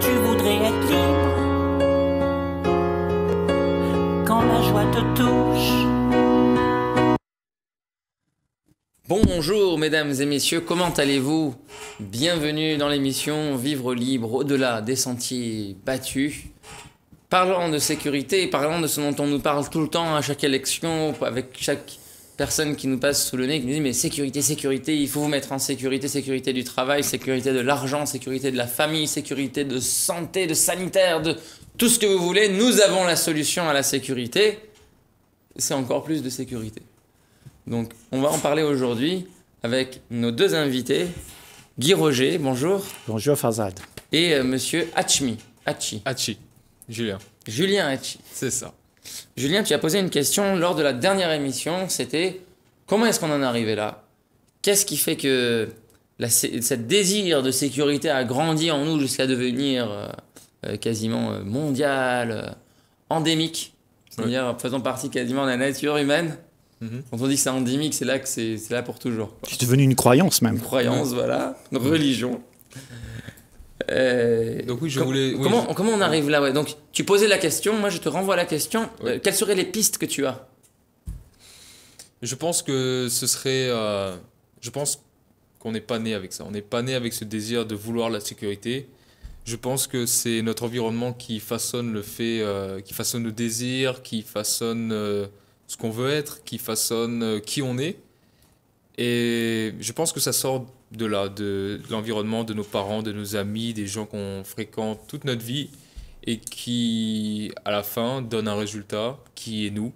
tu voudrais être libre quand la joie te touche. Bonjour mesdames et messieurs, comment allez-vous Bienvenue dans l'émission Vivre libre au-delà des sentiers battus. Parlant de sécurité, parlant de ce dont on nous parle tout le temps à chaque élection, avec chaque personne qui nous passe sous le nez, qui nous dit mais sécurité, sécurité, il faut vous mettre en sécurité, sécurité du travail, sécurité de l'argent, sécurité de la famille, sécurité de santé, de sanitaire, de tout ce que vous voulez, nous avons la solution à la sécurité, c'est encore plus de sécurité. Donc on va en parler aujourd'hui avec nos deux invités, Guy Roger, bonjour. Bonjour Farzad Et euh, monsieur Hachmi. Hachi. Hachi. Julien. Julien Hachi. C'est ça. Julien, tu as posé une question lors de la dernière émission, c'était comment est-ce qu'on en est arrivé là Qu'est-ce qui fait que la, cette désir de sécurité a grandi en nous jusqu'à devenir euh, euh, quasiment euh, mondial, endémique, c'est-à-dire faisant partie quasiment de la nature humaine mhm. Quand on dit que c'est endémique, c'est là que c'est là pour toujours. C'est devenu une croyance même. Une croyance, voilà, une religion. Euh, donc oui, je voulais. comment, on arrive là Donc tu posais la question, moi je te renvoie la question. Euh, quelles seraient les pistes que tu as Je pense que ce serait. Euh, je pense qu'on n'est pas né avec ça. On n'est pas né avec ce désir de vouloir la sécurité. Je pense que c'est notre environnement qui façonne le fait, qui façonne le désir, qui façonne ce qu'on veut être, qui façonne qui on est. Et je pense que ça sort de là, de l'environnement, de nos parents, de nos amis, des gens qu'on fréquente toute notre vie et qui, à la fin, donnent un résultat qui est nous,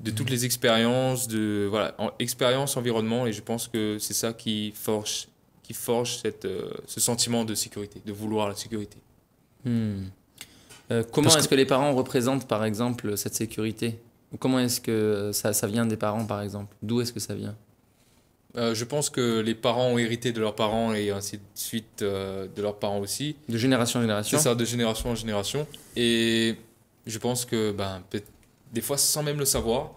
de toutes mhm. les expériences, de voilà, en, expérience, environnement, et je pense que c'est ça qui forge, qui forge cette, euh, ce sentiment de sécurité, de vouloir la sécurité. Hmm. Euh, comment est-ce que... que... les parents représentent, par exemple, cette sécurité Ou comment est-ce que euh, ça, ça vient des parents, par exemple D'où est-ce que ça vient euh, je pense que les parents ont hérité de leurs parents et ainsi de suite euh, de leurs parents aussi. De génération en génération. C'est ça, de génération en génération. Et je pense que ben, des fois, sans même le savoir,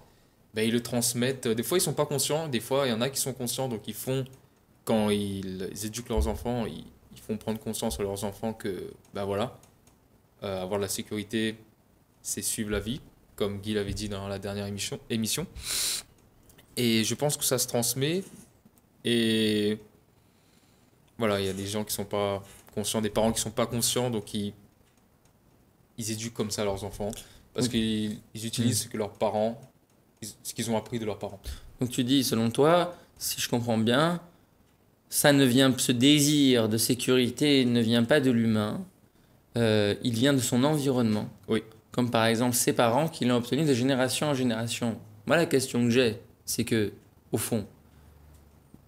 ben, ils le transmettent. Des fois, ils ne sont pas conscients. Des fois, il y en a qui sont conscients. Donc, ils font, quand ils, éduquent leurs enfants, ils, font prendre conscience à leurs enfants que, ben voilà, euh, avoir de la sécurité, c'est suivre la vie, comme Guy l'avait dit dans la dernière émission. émission. Et je pense que ça se transmet, et voilà, il y a des gens qui sont pas conscients, des parents qui sont pas conscients, donc ils, ils éduquent comme ça leurs enfants, parce qu'ils utilisent mm. ce que leurs parents, ce qu'ils ont appris de leurs parents. Donc tu dis, selon toi, si je comprends bien, ça ne vient, ce désir de sécurité ne vient pas de l'humain, euh, il vient de son environnement. Oui. Comme par exemple ses parents qui l'ont obtenu de génération en génération. Moi, la question que j'ai, c'est que, au fond,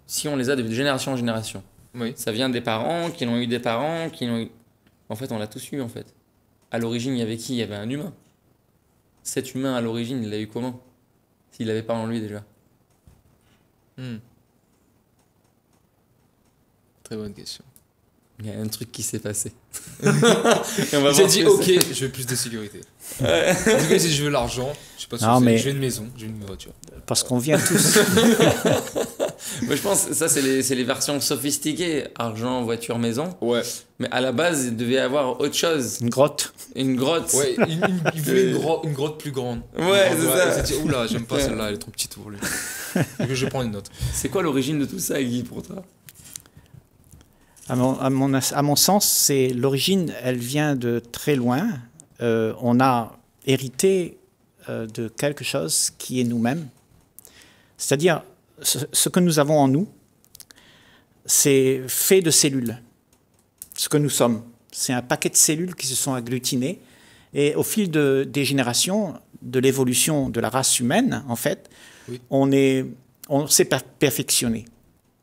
si on les a de génération en génération. Oui. Ça vient des parents, qui l'ont eu des parents, qui l'ont eu... En fait, on l'a tous eu, en fait. À l'origine, il y avait qui Il y avait un humain. Cet humain, à l'origine, il l'a eu comment S'il l'avait pas en lui, déjà. Hmm. Très bonne question. Il y a un truc qui s'est passé. J'ai dit, ok, je veux plus de sécurité. En si je veux l'argent, je sais pas si mais... J'ai une maison, j'ai une voiture. Parce qu'on vient tous... Mais je pense, ça, c'est les, les, versions sophistiquées, argent, voiture, maison. Ouais. Mais à la base, il devait y avoir autre chose. Une grotte. Une grotte. il, voulait une, une, grotte plus grande. Ouais, c'est ça. oula, j'aime pas celle-là, elle est trop petite pour lui. Donc, je prends une autre. C'est quoi l'origine de tout ça, Guy, pour toi à mon, à, mon, à mon, sens, c'est l'origine, elle vient de très loin. Euh, on a hérité euh, de quelque chose qui est nous-mêmes. C'est-à-dire, ce, que nous avons en nous, c'est fait de cellules. Ce que nous sommes, c'est un paquet de cellules qui se sont agglutinées. Et au fil de, des générations, de l'évolution de la race humaine, en fait, on s'est perfectionné.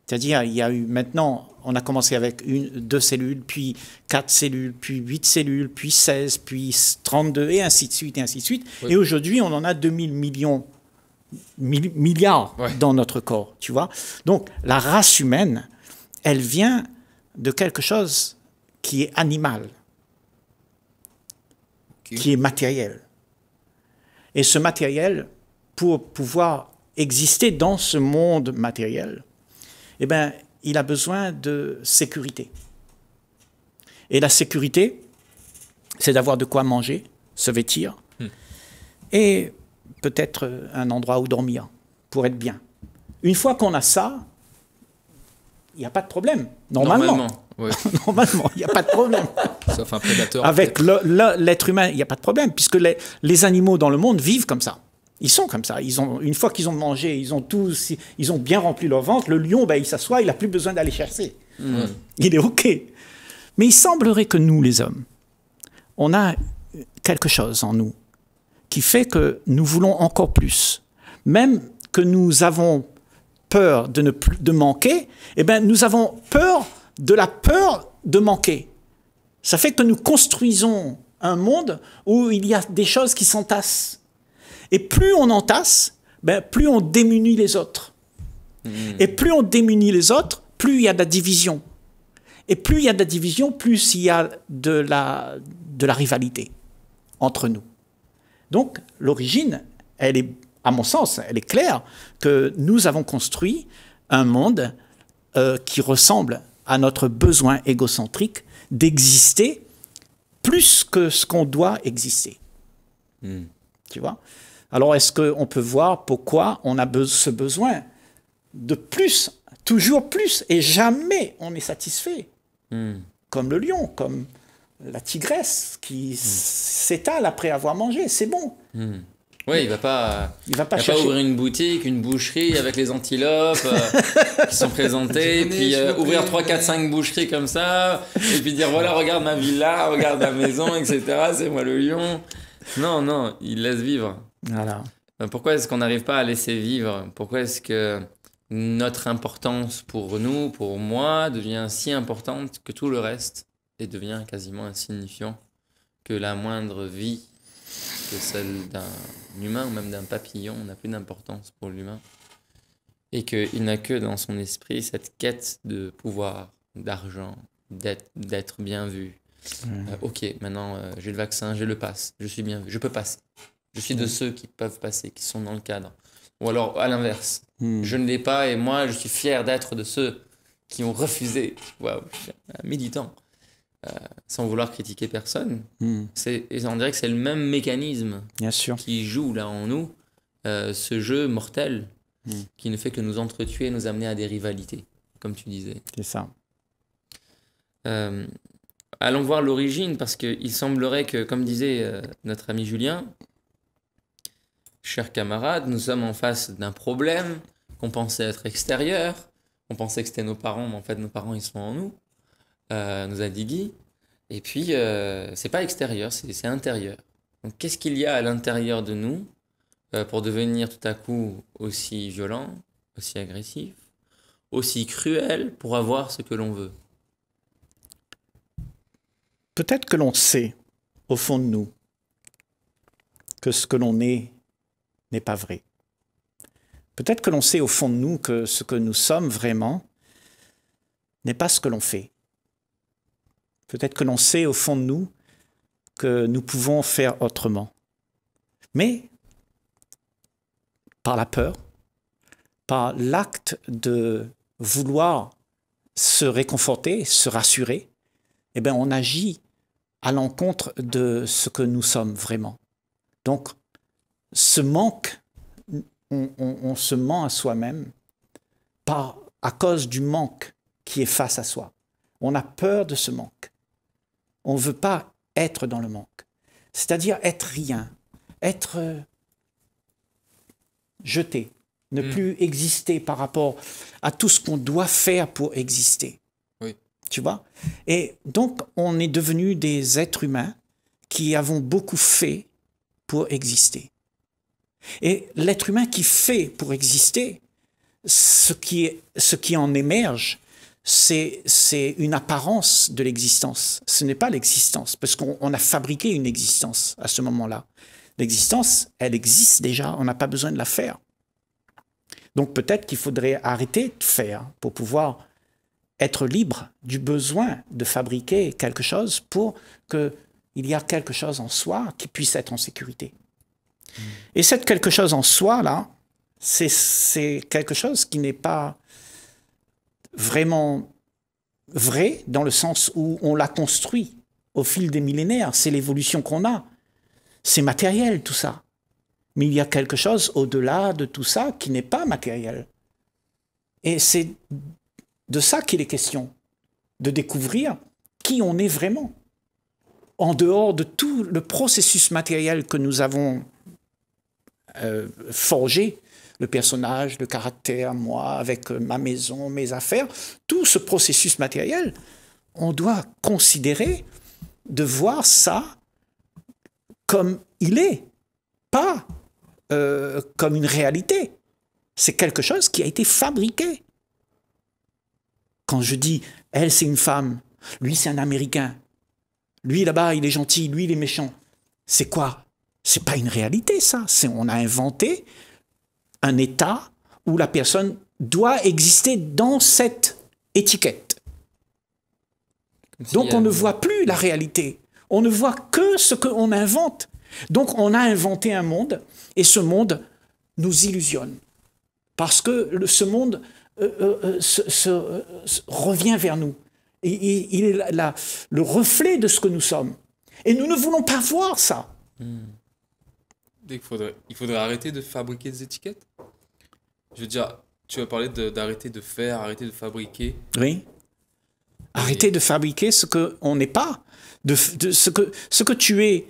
C'est-à-dire, il y a eu maintenant, on a commencé avec une, deux cellules, puis quatre cellules, puis huit cellules, puis seize, puis 32, et ainsi de suite, et ainsi de suite. Et aujourd'hui, on en a 2000 millions milliards dans notre corps, tu vois. Donc, la race humaine, elle vient de quelque chose qui est animal, qui est matériel. Et ce matériel, pour pouvoir exister dans ce monde matériel, eh ben, il a besoin de sécurité. Et la sécurité, c'est d'avoir de quoi manger, se vêtir. Hmm. Et peut-être euh, un endroit où dormir pour être bien. Une fois qu'on a ça, il n'y a pas de problème. Normalement. Normalement, il n'y a pas de problème. Sauf un prédateur. Avec l'être humain, il n'y a pas de problème, puisque les, animaux dans le monde vivent comme ça. Ils sont comme ça. Ils ont, une fois qu'ils ont mangé, ils ont, tous, ils ont bien rempli leur ventre. Le lion, ben, il s'assoit, il n'a plus besoin d'aller chercher. Il est OK. Mais il semblerait que nous, les hommes, on a quelque chose en nous qui fait que nous voulons encore plus. Même que nous avons peur de, ne plus, manquer, eh bien, nous avons peur de la peur de manquer. Ça fait que nous construisons un monde où il y a des choses qui s'entassent. Et plus on entasse, ben, plus on démunit les autres. Mmh. Et plus on démunit les autres, plus il y a de la division. Et plus il y a de la division, plus il y a de la rivalité entre nous. Donc l'origine, elle est, à mon sens, elle est claire que nous avons construit un monde euh, qui ressemble à notre besoin égocentrique d'exister plus que ce qu'on doit exister. Hmm. Tu vois Alors est-ce qu'on peut voir pourquoi on a ce besoin de plus, toujours plus, et jamais on est satisfait hmm. Comme le lion, comme la tigresse qui hmm. s'étale après avoir mangé. C'est bon. Hmm. Oui, il va pas, il va pas, ouvrir une boutique, une boucherie avec les antilopes euh, qui sont présentées, puis euh, ouvrir 3, 4, 5 boucheries comme ça, et puis dire voilà, regarde ma villa, regarde ma maison, etc. C'est moi le lion. Non, non, il laisse vivre. Voilà. Euh, pourquoi est-ce qu'on n'arrive pas à laisser vivre Pourquoi est-ce que notre importance pour nous, pour moi, devient si importante que tout le reste et devient quasiment insignifiant que la moindre vie que celle d'un humain ou même d'un papillon n'a plus d'importance pour l'humain et qu'il n'a que dans son esprit cette quête de pouvoir, d'argent, d'être bien vu. Mmh. Euh, ok, maintenant euh, j'ai le vaccin, j'ai le passe, je suis bien vu, je peux passer. Je suis de mmh. ceux qui peuvent passer, qui sont dans le cadre. Ou alors à l'inverse, mmh. je ne l'ai pas et moi je suis fier d'être de ceux qui ont refusé. Waouh, un militant. Euh, sans vouloir critiquer personne, hmm. on dirait que c'est le même mécanisme Bien sûr. qui joue là en nous, euh, ce jeu mortel hmm. qui ne fait que nous entretuer, nous amener à des rivalités, comme tu disais. C'est ça. Euh, allons voir l'origine, parce qu'il semblerait que, comme disait notre ami Julien, chers camarades, nous sommes en face d'un problème qu'on pensait être extérieur, on pensait que c'était nos parents, mais en fait nos parents ils sont en nous. Euh, nous a dit Guy. Et puis, euh, c'est pas extérieur, c'est intérieur. Donc, qu'est-ce qu'il y a à l'intérieur de nous euh, pour devenir tout à coup aussi violent, aussi agressif, aussi cruel pour avoir ce que l'on veut Peut-être que l'on sait, au fond de nous, que ce que l'on est n'est pas vrai. Peut-être que l'on sait au fond de nous que ce que nous sommes vraiment n'est pas ce que l'on fait. Peut-être que l'on sait au fond de nous que nous pouvons faire autrement. Mais par la peur, par l'acte de vouloir se réconforter, se rassurer, eh bien, on agit à l'encontre de ce que nous sommes vraiment. Donc, ce manque, on, se ment à soi-même à cause du manque qui est face à soi. On a peur de ce manque. On ne veut pas être dans le manque, c'est-à-dire être rien, être euh, jeté, ne mm. plus exister par rapport à tout ce qu'on doit faire pour exister. Oui. Tu vois Et donc, on est devenu des êtres humains qui avons beaucoup fait pour exister. Et l'être humain qui fait pour exister, ce qui, ce qui en émerge, c'est une apparence de l'existence. Ce n'est pas l'existence, parce qu'on a fabriqué une existence à ce moment-là. L'existence, elle existe déjà, on n'a pas besoin de la faire. Donc peut-être qu'il faudrait arrêter de faire pour pouvoir être libre du besoin de fabriquer quelque chose pour qu'il y ait quelque chose en soi qui puisse être en sécurité. Hmm. Et cette quelque chose en soi, là, c'est quelque chose qui n'est pas vraiment vrai dans le sens où on l'a construit au fil des millénaires. C'est l'évolution qu'on a. C'est matériel tout ça. Mais il y a quelque chose au-delà de tout ça qui n'est pas matériel. Et c'est de ça qu'il est question, de découvrir qui on est vraiment, en dehors de tout le processus matériel que nous avons euh, forgé le personnage, le caractère, moi, avec euh, ma maison, mes affaires, tout ce processus matériel, on doit considérer de voir ça comme il est, pas euh, comme une réalité. C'est quelque chose qui a été fabriqué. Quand je dis elle, c'est une femme, lui, c'est un Américain, lui, là-bas, il est gentil, lui, il est méchant, c'est quoi C'est pas une réalité, ça. C'est on a inventé un état où la personne doit exister dans cette étiquette. Donc on ne voit plus la réalité, on ne voit que ce qu'on invente. Donc on a inventé un monde et ce monde nous illusionne. Parce que ce monde euh, euh, euh, se, revient vers nous. Il, il est le reflet de ce que nous sommes. Et nous ne voulons pas voir ça. Hmm il faudrait, il faudrait arrêter de fabriquer des étiquettes. Je veux dire, tu as parlé d'arrêter de, faire, arrêter de fabriquer. Oui. Arrêter de fabriquer ce que on n'est pas, de, ce que ce que tu es.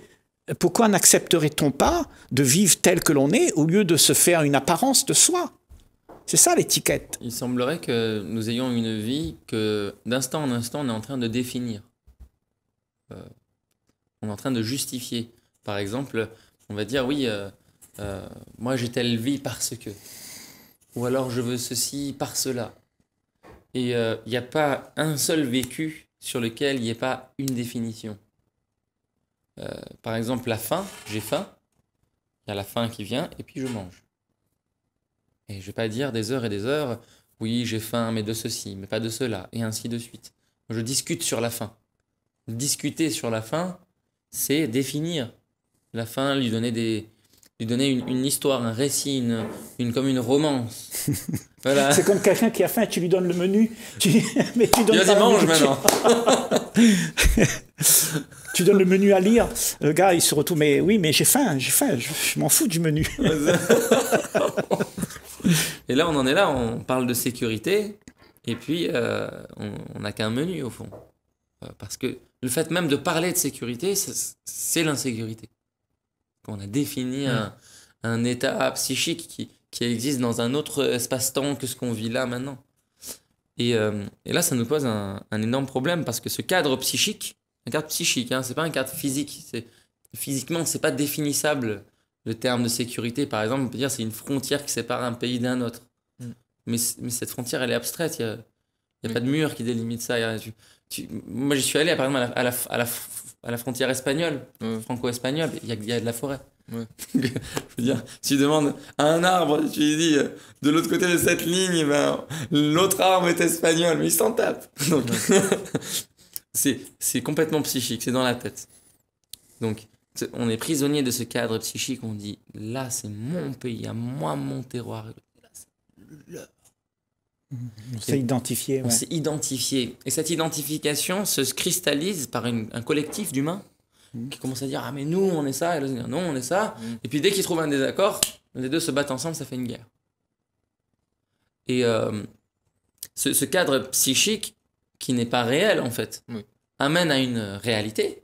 Pourquoi n'accepterait-on pas de vivre tel que l'on est au lieu de se faire une apparence de soi C'est ça l'étiquette. Il semblerait que nous ayons une vie que d'instant en instant on est en train de définir. Euh, on est en train de justifier. Par exemple, on va dire oui, euh, euh, moi j'ai telle vie parce que, ou alors je veux ceci par cela. Et euh, il n'y a pas un seul vécu sur lequel il n'y ait pas une définition. par exemple, la faim, j'ai faim, il y a la faim qui vient et puis je mange. Et je ne vais pas dire des heures et des heures, oui j'ai faim mais de ceci, mais pas de cela, et ainsi de suite. Je discute sur la faim. Discuter sur la faim, c'est définir la fin, lui donner des lui une, histoire, un récit, une, une comme une romance. Voilà. C'est comme quelqu'un qui a faim, tu lui donnes le menu, mais tu donnes Il y maintenant. tu donnes le menu à lire, le gars il se retourne, mais oui, mais j'ai faim, j'ai faim, je, m'en fous du menu. et là on en est là, on parle de sécurité, et puis euh, on n'a qu'un menu au fond. Euh, parce que le fait même de parler de sécurité, c'est l'insécurité. On a défini mm. un, état psychique qui, existe dans un autre espace-temps que ce qu'on vit là maintenant. Et, euh, là, ça nous pose un, énorme problème parce que ce cadre psychique, un cadre psychique, hein, c'est pas un cadre physique. C'est physiquement, c'est pas définissable le terme de sécurité. Par exemple, on peut dire c'est une frontière qui sépare un pays d'un autre. Mm. Mais, cette frontière, elle est abstraite. Il n'y a, y a pas de mur qui délimite ça. moi, je suis allé par exemple, la, à à la à la frontière espagnole, euh, franco-espagnole, il y, y, a de la forêt. je veux dire, si tu demandes à un arbre, tu lui dis euh, de l'autre côté de cette ligne, ben, l'autre arbre est espagnol, mais il s'en tape. c'est complètement psychique, c'est dans la tête. Donc, on est prisonnier de ce cadre psychique, on dit là, c'est mon pays, à moi, mon terroir. Mmh, on s'est identifié. On s'est identifié. Et cette identification se cristallise par un collectif d'humains mmh. qui commence à dire Ah, mais nous, on est ça, et l'autre dit Non, on est ça. Mmh. Et puis dès qu'ils trouvent un désaccord, les deux se battent ensemble, ça fait une guerre. Et euh, ce, cadre psychique, qui n'est pas réel en fait, amène à une réalité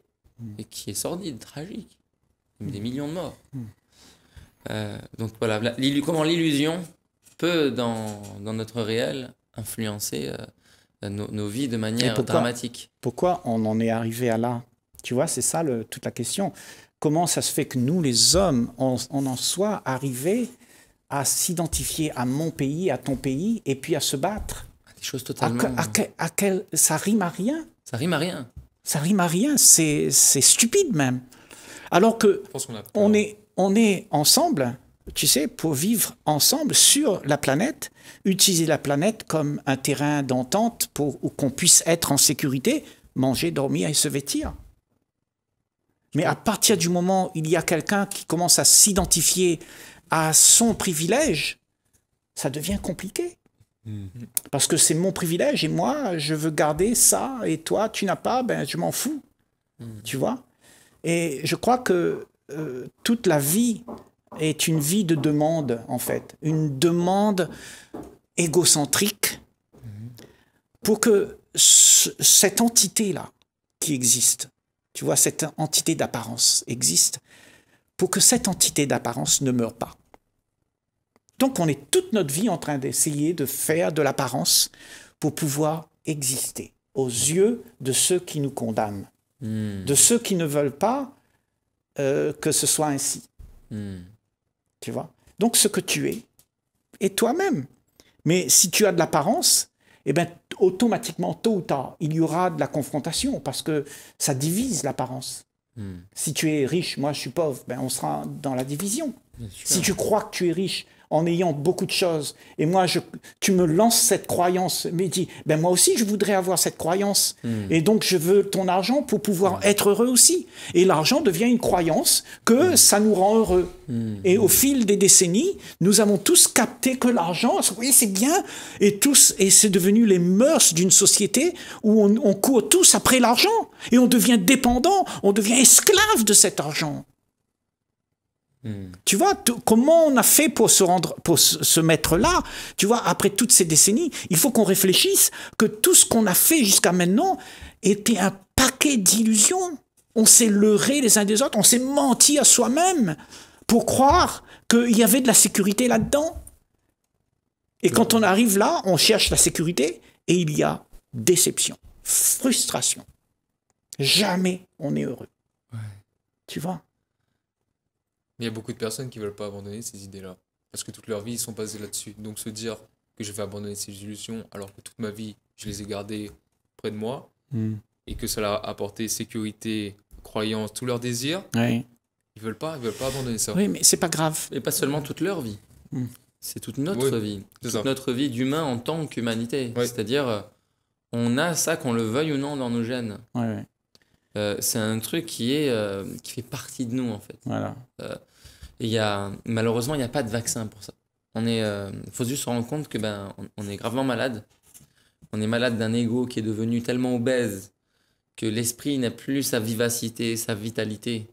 et qui est sordide, tragique. Des millions de morts. Euh, donc voilà, comment l'illusion dans, notre réel, influencer euh, nos, vies de manière dramatique. Pourquoi on en est arrivé à là Tu vois, c'est ça le, toute la question. Comment ça se fait que nous, les hommes, on, en soit arrivés à s'identifier à mon pays, à ton pays, et puis à se battre Des choses totalement... À, quel, ça rime à rien Ça rime à rien. Ça rime à rien, c'est stupide même. Alors que est, on est ensemble, tu sais, pour vivre ensemble sur la planète, utiliser la planète comme un terrain d'entente pour qu'on puisse être en sécurité, manger, dormir et se vêtir. Mais à partir du moment où il y a quelqu'un qui commence à s'identifier à son privilège, ça devient compliqué. Mm. Parce que c'est mon privilège et moi, je veux garder ça et toi, tu n'as pas, ben je m'en fous. Mm. Tu vois Et je crois que euh, toute la vie est une vie de demande, en fait. Une demande égocentrique pour que cette entité-là qui existe, tu vois, cette entité d'apparence existe, pour que cette entité d'apparence ne meure pas. Donc on est toute notre vie en train d'essayer de faire de l'apparence pour pouvoir exister aux yeux de ceux qui nous condamnent, hmm. de ceux qui ne veulent pas euh, que ce soit ainsi. Hmm vois Donc ce que tu es est toi-même. Mais si tu as de l'apparence, eh bien, automatiquement, tôt ou tard, il y aura de la confrontation parce que ça divise l'apparence. Hmm. Si tu es riche, moi je suis pauvre, ben on sera dans la division. Si tu crois que tu es riche en ayant beaucoup de choses. Et moi, je, tu me lances cette croyance, mais dis, ben moi aussi, je voudrais avoir cette croyance. Hmm. Et donc, je veux ton argent pour pouvoir être heureux aussi. Et l'argent devient une croyance que hmm. ça nous rend heureux. Hmm. Et au fil des décennies, nous avons tous capté que l'argent, oui, c'est bien. Et tous, et c'est devenu les mœurs d'une société où on, on court tous après l'argent. Et on devient dépendant, on devient esclave de cet argent. Mm. Tu vois, comment on a fait pour se rendre, pour se mettre là Tu vois, après toutes ces décennies, il faut qu'on réfléchisse que tout ce qu'on a fait jusqu'à maintenant était un paquet d'illusions. On s'est leurré les uns des autres, on s'est menti à soi-même pour croire qu'il y avait de la sécurité là-dedans. Et quand on arrive là, on cherche la sécurité et il y a déception, frustration. Jamais on n'est heureux. Tu vois il y a beaucoup de personnes qui veulent pas abandonner ces idées-là. Parce que toute leur vie, ils sont basés là-dessus. Donc se dire que je vais abandonner ces illusions alors que toute ma vie, je les ai gardées près de moi hmm. et que ça a apporté sécurité, croyance, tous leurs désirs, ils veulent pas, veulent pas abandonner ça. Oui, mais c'est pas grave. Et pas seulement toute leur vie. Hmm. C'est toute notre vie. Toute notre vie d'humain en tant qu'humanité. C'est-à-dire, euh, on a ça, qu'on le veuille ou non, dans nos gènes. Oui, euh, c'est un truc qui, est, euh, qui fait partie de nous, en fait. Euh, malheureusement, il n'y a pas de vaccin pour ça. On est, faut juste se rendre compte que ben, on, est gravement malade. On est malade d'un ego qui est devenu tellement obèse que l'esprit n'a plus sa vivacité, sa vitalité,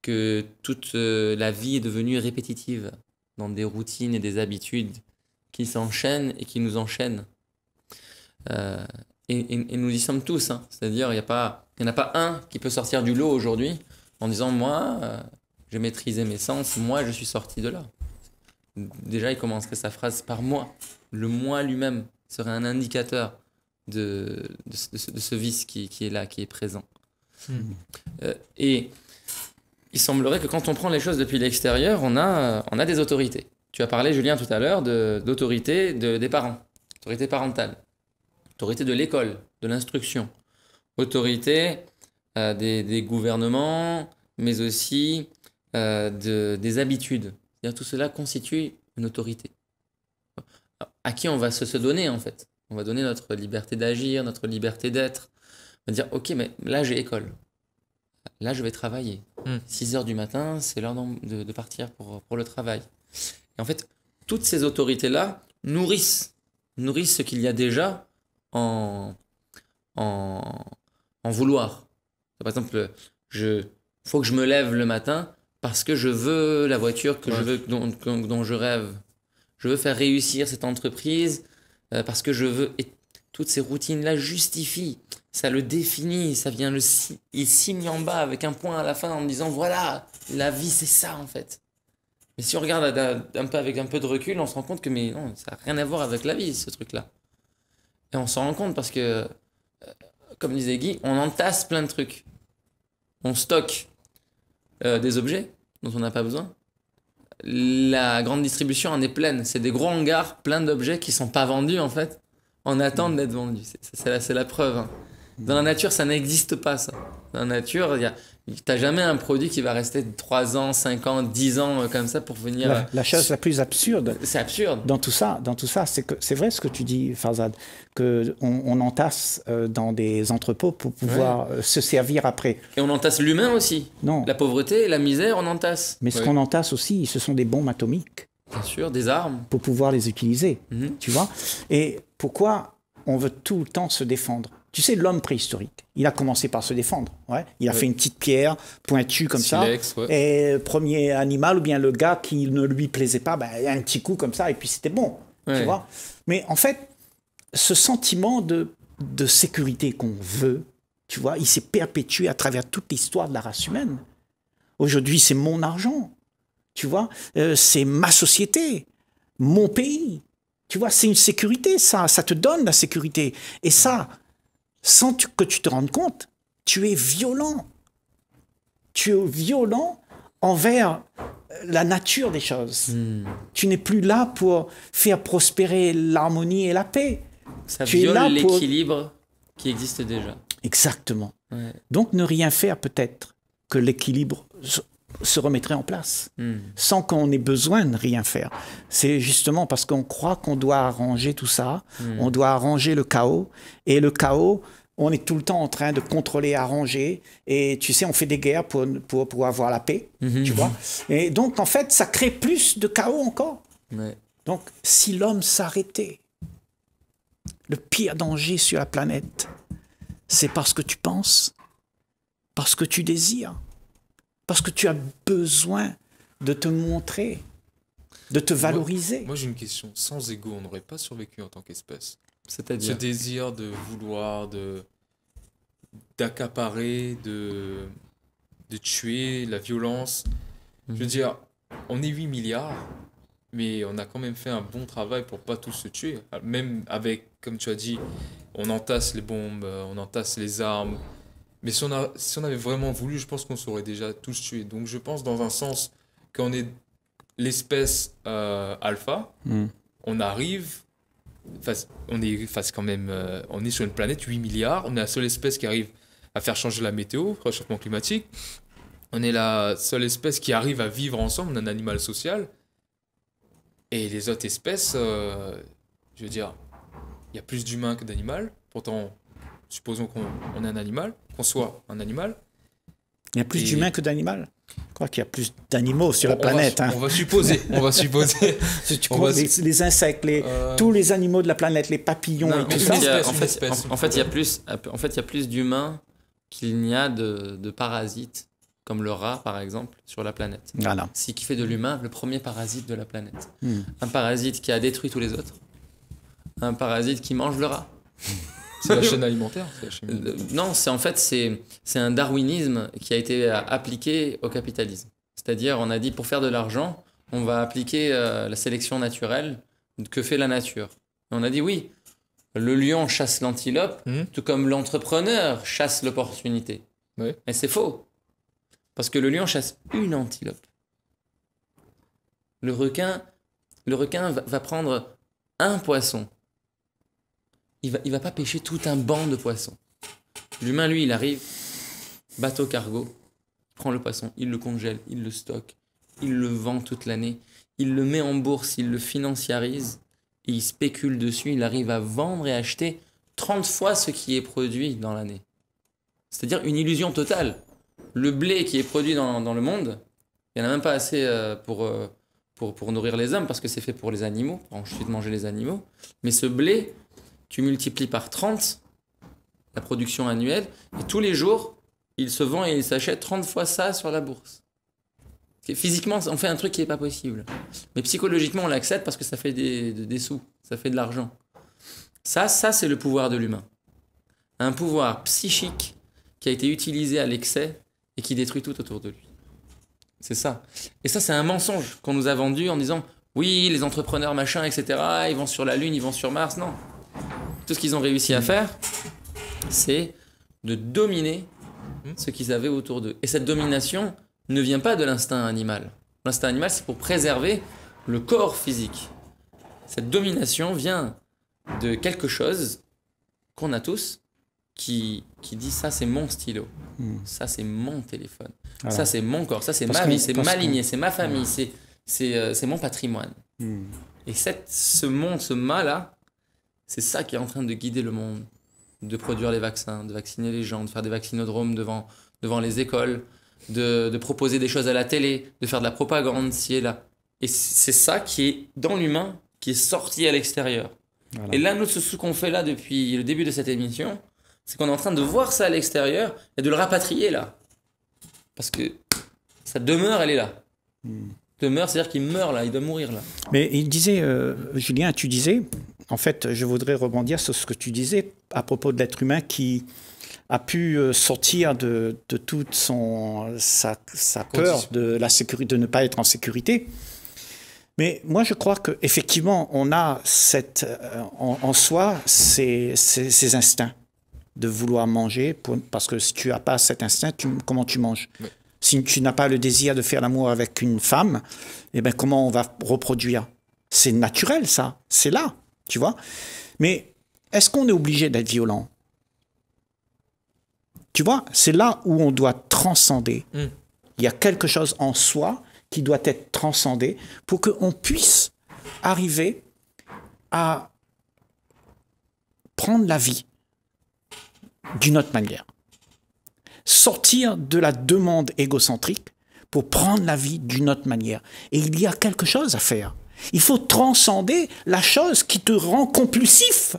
que toute la vie est devenue répétitive dans des routines et des habitudes qui s'enchaînent et qui nous enchaînent et, nous y sommes tous. Hein. C'est-à-dire, il n'y en a pas un qui peut sortir du lot aujourd'hui en disant Moi, euh, j'ai maîtrisé mes sens, moi, je suis sorti de là. Déjà, il commencerait sa phrase par moi. Le moi lui-même serait un indicateur de, de, ce, vice qui, qui, est là, qui est présent. Hmm. Euh, et il semblerait que quand on prend les choses depuis l'extérieur, on a, euh, on a des autorités. Tu as parlé, Julien, tout à l'heure, d'autorité des parents, autorité parentale autorité de l'école, de l'instruction, autorité euh, des, des, gouvernements, mais aussi euh, de, des habitudes. tout cela constitue une autorité. À qui on va se, se donner en fait On va donner notre liberté d'agir, notre liberté d'être. On va dire, ok, mais là j'ai école. Là je vais travailler. 6 hmm. heures du matin, c'est l'heure de, de, partir pour, pour le travail. Et en fait, toutes ces autorités-là nourrissent, nourrissent ce qu'il y a déjà en, en, vouloir. Par exemple, je faut que je me lève le matin parce que je veux la voiture que je veux dont, dont, je rêve. Je veux faire réussir cette entreprise euh, parce que je veux. Et toutes ces routines-là justifient, ça le définit, ça vient le il signe en bas avec un point à la fin en disant voilà, la vie c'est ça en fait. Mais si on regarde un, peu avec un peu de recul, on se rend compte que mais non, ça n'a rien à voir avec la vie ce truc-là. Et on s'en rend compte parce que, euh, comme disait Guy, on entasse plein de trucs. On stocke euh, des objets dont on n'a pas besoin. La grande distribution en est pleine. C'est des gros hangars pleins d'objets qui ne sont pas vendus en fait, en attente d'être vendus. C'est la, la, preuve. Hein. Dans la nature, ça n'existe pas ça. Dans la nature, il tu n'as jamais un produit qui va rester 3 ans, 5 ans, 10 ans euh, comme ça pour venir. La, euh, la chose la plus absurde. C'est absurde. Dans tout ça, dans tout ça, c'est que c'est vrai ce que tu dis, Farzad, que on, entasse euh, dans des entrepôts pour pouvoir se servir après. Et on entasse l'humain aussi. Non. La pauvreté, la misère, on entasse. Mais ce qu'on entasse aussi, ce sont des bombes atomiques. Bien sûr, des armes. Pour pouvoir les utiliser, mhm. tu vois. Et pourquoi on veut tout le temps se défendre tu sais, l'homme préhistorique, il a commencé par se défendre. Ouais. Il a fait une petite pierre pointue comme ça. Ouais. Et premier animal, ou bien le gars qui ne lui plaisait pas, ben, un petit coup comme ça, et puis c'était bon. Tu vois Mais en fait, ce sentiment de, sécurité qu'on veut, tu vois, il s'est perpétué à travers toute l'histoire de la race humaine. Aujourd'hui, c'est mon argent. Tu vois, euh, c'est ma société, mon pays. Tu vois, c'est une sécurité, ça. Ça te donne la sécurité. Et ça, sans que tu te rendes compte, tu es violent. Tu es violent envers euh, la nature des choses. Hmm. Tu n'es plus là pour faire prospérer l'harmonie et la paix. Ça tu viole l'équilibre qui existe déjà. Exactement. Donc ne rien faire peut-être que l'équilibre se remettrait en place, hmm. sans qu'on ait besoin de rien faire. C'est justement parce qu'on croit qu'on doit arranger tout ça, hmm. on doit arranger le chaos, et le chaos, on est tout le temps en train de contrôler, arranger, et tu sais, on fait des guerres pour, pour, pour avoir la paix, hmm. tu vois. Et donc, en fait, ça crée plus de chaos encore. Donc, si l'homme s'arrêtait, le pire danger sur la planète, c'est parce que tu penses, parce que tu désires, parce que tu as besoin de te montrer, de te valoriser. Moi, j'ai une question. Sans ego, on n'aurait pas survécu en tant qu'espèce. C'est-à-dire Ce désir de vouloir, de d'accaparer, de, de tuer, la violence. Je veux mhm. dire, on est 8 milliards, mais on a quand même fait un bon travail pour pas tous se tuer. Même avec, comme tu as dit, on entasse les bombes, on entasse les armes, mais si on, a, si on avait vraiment voulu, je pense qu'on s'aurait déjà tous tués. Donc je pense dans un sens, qu'on est l'espèce euh, alpha, hmm. on arrive, on est face quand même, euh, on est sur une planète 8 milliards, on est la seule espèce qui arrive à faire changer la météo, réchauffement climatique. On est la seule espèce qui arrive à vivre ensemble, on est un animal social. Et les autres espèces, euh, je veux dire, il y a plus d'humains que d'animaux Pourtant, supposons qu'on est un animal qu'on soit un animal. Il y a plus d'humains que d'animaux. je crois qu'il y a plus d'animaux sur la planète. Hein. On va, supposer. on va supposer. les, insectes, euh, tous les animaux de la planète, les papillons et tout ça. en, fait, il y a plus, en fait, plus d'humains qu'il n'y a de, parasites, comme le rat par exemple, sur la planète. Voilà. Ce qui fait de l'humain le premier parasite de la planète. Hmm. Un parasite qui a détruit tous les autres. Un parasite qui mange le rat. C'est la chaîne euh, alimentaire. non, c'est en fait c'est un darwinisme qui a été euh, appliqué au capitalisme. C'est-à-dire, on a dit pour faire de l'argent, on va appliquer euh, la sélection naturelle que fait la nature. on a dit oui, le lion chasse l'antilope, mmh. tout comme l'entrepreneur chasse l'opportunité. Mais c'est faux, parce que le lion chasse une antilope. Le requin, le requin va prendre un poisson il va, va pas pêcher tout un banc de poissons. L'humain, lui, il arrive, bateau cargo, prend le poisson, il le congèle, il le stocke, il le vend toute l'année, il le met en bourse, il le financiarise, et il spécule dessus, il arrive à vendre et acheter 30 fois ce qui est produit dans l'année. C'est-à-dire une illusion totale. Le blé qui est produit dans, le monde, il n'y en a même pas assez euh, euh, pour, pour, nourrir les hommes parce que c'est fait pour les animaux, pour de manger les animaux. Mais ce blé, tu multiplies par 30 la production annuelle, et tous les jours, il se vend et il s'achète 30 fois ça sur la bourse. Physiquement, on fait un truc qui n'est pas possible. Mais psychologiquement, on l'accepte parce que ça fait des, des sous, ça fait de l'argent. Ça, ça c'est le pouvoir de l'humain. Un pouvoir psychique qui a été utilisé à l'excès et qui détruit tout autour de lui. C'est ça. Et ça, c'est un mensonge qu'on nous a vendu en disant oui, les entrepreneurs, machin, etc., ils vont sur la Lune, ils vont sur Mars. Non, tout ce qu'ils ont réussi à hmm. faire, c'est de dominer hmm. ce qu'ils avaient autour d'eux. Et cette domination ne vient pas de l'instinct animal. L'instinct animal, c'est pour préserver le corps physique. Cette domination vient de quelque chose qu'on a tous qui, qui dit ça c'est mon stylo, hmm. ça c'est mon téléphone, ça c'est mon corps, ça c'est ma vie, c'est ma lignée, c'est ma famille, c'est c'est euh, mon patrimoine. Et cette, ce monde, ce mât-là, c'est ça qui est en train de guider le monde, de produire les vaccins, de vacciner les gens, de faire des vaccinodromes devant, devant les écoles, de, proposer des choses à la télé, de faire de la propagande si et là. Et c'est ça qui est dans l'humain, qui est sorti à l'extérieur. Et là, nous, ce qu'on fait là depuis le début de cette émission, c'est qu'on est en train de voir ça à l'extérieur et de le rapatrier là. Parce que sa demeure, elle est là. Hmm. Meurt, c'est-à-dire qu'il meurt là, il doit mourir là. Mais il disait, euh, Julien, tu disais, en fait, je voudrais rebondir sur ce que tu disais à propos de l'être humain qui a pu euh, sortir de, toute son, sa, peur de, la sécurité, de ne pas être en sécurité. Mais moi, je crois qu'effectivement, on a cette, euh, en, soi ces, instincts de vouloir manger, parce que si tu n'as pas cet instinct, comment tu manges si tu n'as pas le désir de faire l'amour avec une femme, eh bien comment on va reproduire C'est naturel, ça. C'est là, tu vois. Mais est-ce qu'on est obligé d'être violent Tu vois, c'est là où on doit transcender. Hmm. Il y a quelque chose en soi qui doit être transcendé pour qu'on puisse arriver à prendre la vie d'une autre manière sortir de la demande égocentrique pour prendre la vie d'une autre manière. Et il y a quelque chose à faire. Il faut transcender la chose qui te rend compulsif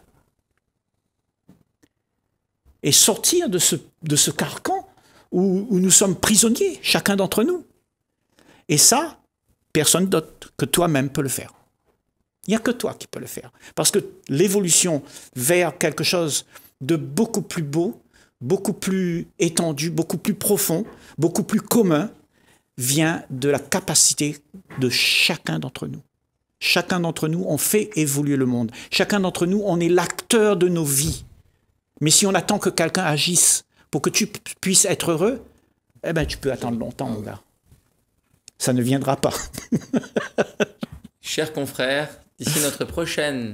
et sortir de ce, de ce carcan où, où nous sommes prisonniers, chacun d'entre nous. Et ça, personne d'autre que toi-même peut le faire. Il n'y a que toi qui peux le faire. Parce que l'évolution vers quelque chose de beaucoup plus beau beaucoup plus étendu, beaucoup plus profond, beaucoup plus commun, vient de la capacité de chacun d'entre nous. Chacun d'entre nous, on fait évoluer le monde. Chacun d'entre nous, on est l'acteur de nos vies. Mais si on attend que quelqu'un agisse pour que tu puisses être heureux, eh ben, tu peux attendre longtemps, mon gars. Ça ne viendra pas. Chers confrères, d'ici notre prochain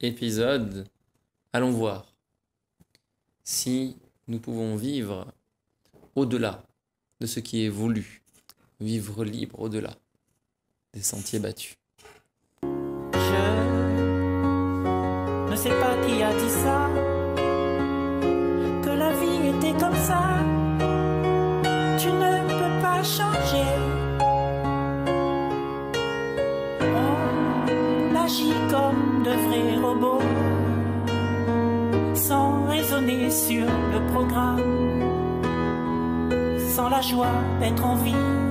épisode, allons voir si nous pouvons vivre au-delà de ce qui est voulu, vivre libre au-delà des sentiers battus. Je ne sais pas qui a dit ça, que la vie était comme ça, tu ne peux pas changer. On agit comme de vrais robots sur le programme, sans la joie d'être en vie.